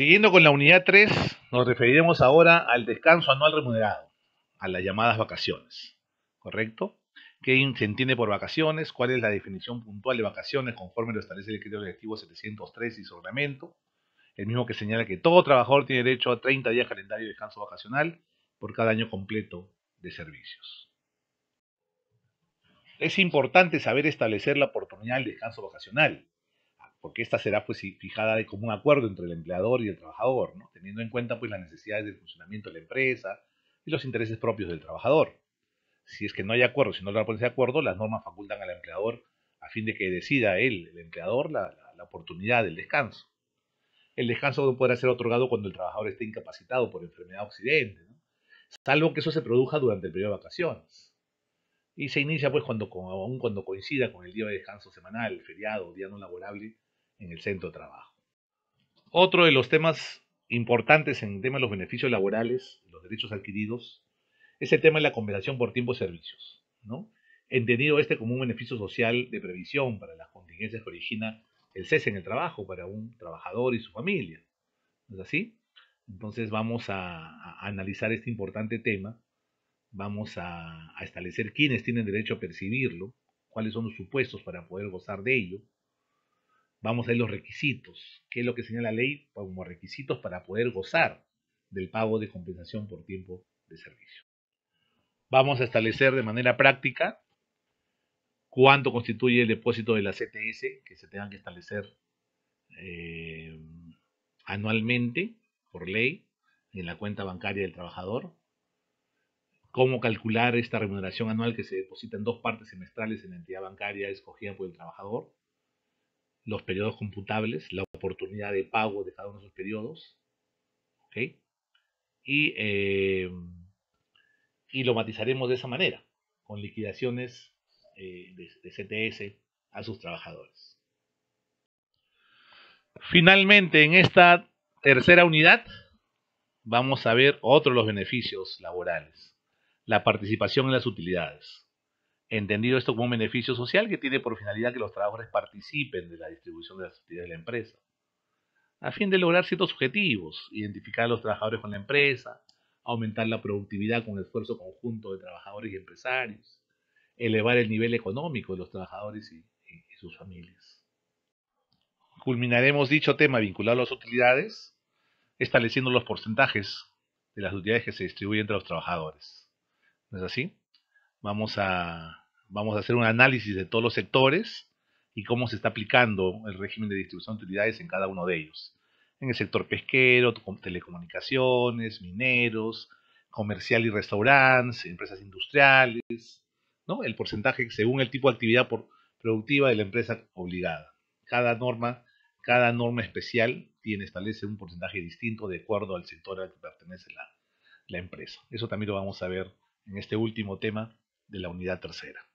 Siguiendo con la unidad 3, nos referiremos ahora al descanso anual remunerado, a las llamadas vacaciones. ¿Correcto? ¿Qué se entiende por vacaciones? ¿Cuál es la definición puntual de vacaciones conforme lo establece el criterio directivo 703 y su reglamento? El mismo que señala que todo trabajador tiene derecho a 30 días calendario de descanso vacacional por cada año completo de servicios. Es importante saber establecer la oportunidad del descanso vacacional, porque esta será pues fijada como un acuerdo entre el empleador y el trabajador, teniendo en cuenta pues las necesidades del funcionamiento de la empresa y los intereses propios del trabajador. Si es que no hay acuerdo, si no hay de acuerdo, las normas facultan al empleador a fin de que decida él, el empleador, la, oportunidad del descanso. El descanso no podrá ser otorgado cuando el trabajador esté incapacitado por enfermedad occidente, salvo que eso se produja durante el periodo de vacaciones. Y se inicia pues cuando, aún cuando coincida con el día de descanso semanal, feriado, día no laborable, en el centro de trabajo. Otro de los temas importantes en el tema de los beneficios laborales, los derechos adquiridos, es el tema de la compensación por tiempo de servicios, ¿no? Entendido este como un beneficio social de previsión para las contingencias que origina el cese en el trabajo para un trabajador y su familia. es así? Entonces vamos a, analizar este importante tema, vamos a establecer quiénes tienen derecho a percibirlo, cuáles son los supuestos para poder gozar de ello, vamos a ver los requisitos. ¿Qué es lo que señala la ley como requisitos para poder gozar del pago de compensación por tiempo de servicio? Vamos a establecer de manera práctica cuánto constituye el depósito de la CTS que se tenga que establecer eh, anualmente por ley en la cuenta bancaria del trabajador, cómo calcular esta remuneración anual que se deposita en dos partes semestrales en la entidad bancaria escogida por el trabajador, los periodos computables, la oportunidad de pago de cada uno de esos periodos, em, Y, lo matizaremos de esa manera, con liquidaciones eh, de, CTS a sus trabajadores. Finalmente, en esta tercera unidad, vamos a ver otros los beneficios laborales, la participación en las utilidades entendido esto como un beneficio social que tiene por finalidad que los trabajadores participen de la distribución de las utilidades de la empresa, a fin de lograr ciertos objetivos, identificar a los trabajadores con la empresa, aumentar la productividad con el esfuerzo conjunto de trabajadores y empresarios, elevar el nivel económico de los trabajadores y, y sus familias. Culminaremos dicho tema vinculado a las utilidades, estableciendo los porcentajes de las utilidades que se distribuyen entre los trabajadores. ¿No es así? Vamos a Vamos a hacer un análisis de todos los sectores y cómo se está aplicando el régimen de distribución de utilidades en cada uno de ellos. En el sector pesquero, telecomunicaciones, mineros, comercial y restaurantes, empresas industriales, ¿no? el porcentaje según el tipo de actividad productiva de la empresa obligada. Cada norma, cada norma especial tiene, establece un porcentaje distinto de acuerdo al sector al que pertenece la empresa. Eso también lo vamos a ver en este último tema de la unidad tercera.